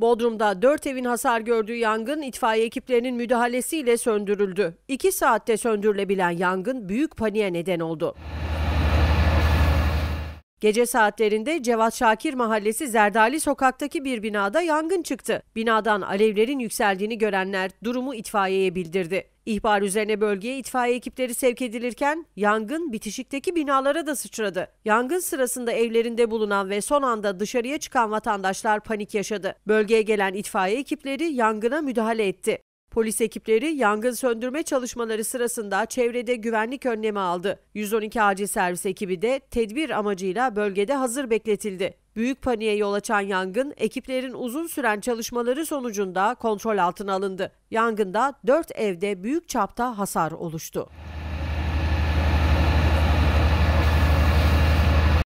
Bodrum'da dört evin hasar gördüğü yangın itfaiye ekiplerinin müdahalesiyle söndürüldü. İki saatte söndürülebilen yangın büyük paniğe neden oldu. Gece saatlerinde Cevat Şakir Mahallesi Zerdali Sokak'taki bir binada yangın çıktı. Binadan alevlerin yükseldiğini görenler durumu itfaiyeye bildirdi. İhbar üzerine bölgeye itfaiye ekipleri sevk edilirken yangın bitişikteki binalara da sıçradı. Yangın sırasında evlerinde bulunan ve son anda dışarıya çıkan vatandaşlar panik yaşadı. Bölgeye gelen itfaiye ekipleri yangına müdahale etti. Polis ekipleri yangın söndürme çalışmaları sırasında çevrede güvenlik önlemi aldı. 112 acil servis ekibi de tedbir amacıyla bölgede hazır bekletildi. Büyük paniğe yol açan yangın ekiplerin uzun süren çalışmaları sonucunda kontrol altına alındı. Yangında 4 evde büyük çapta hasar oluştu.